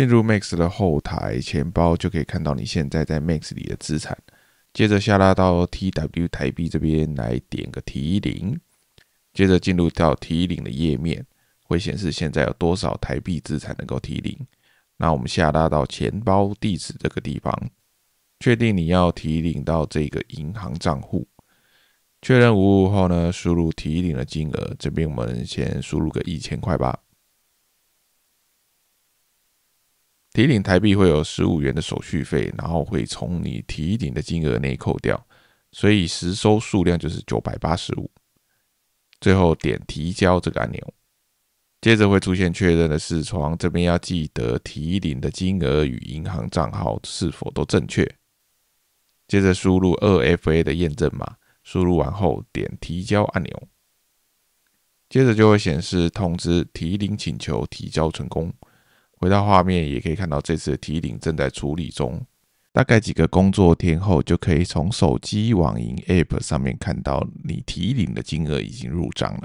进入 Max 的后台钱包，就可以看到你现在在 Max 里的资产。接着下拉到 t w 台币这边来点个提领，接着进入到提领的页面，会显示现在有多少台币资产能够提领。那我们下拉到钱包地址这个地方，确定你要提领到这个银行账户，确认无误后呢，输入提领的金额，这边我们先输入个一千块吧。提领台币会有十五元的手续费，然后会从你提领的金额内扣掉，所以实收数量就是九百八十五。最后点提交这个按钮，接着会出现确认的视窗，这边要记得提领的金额与银行账号是否都正确。接着输入二 FA 的验证码，输入完后点提交按钮，接着就会显示通知提领请求提交成功。回到画面，也可以看到这次的提领正在处理中，大概几个工作天后，就可以从手机网银 App 上面看到你提领的金额已经入账了。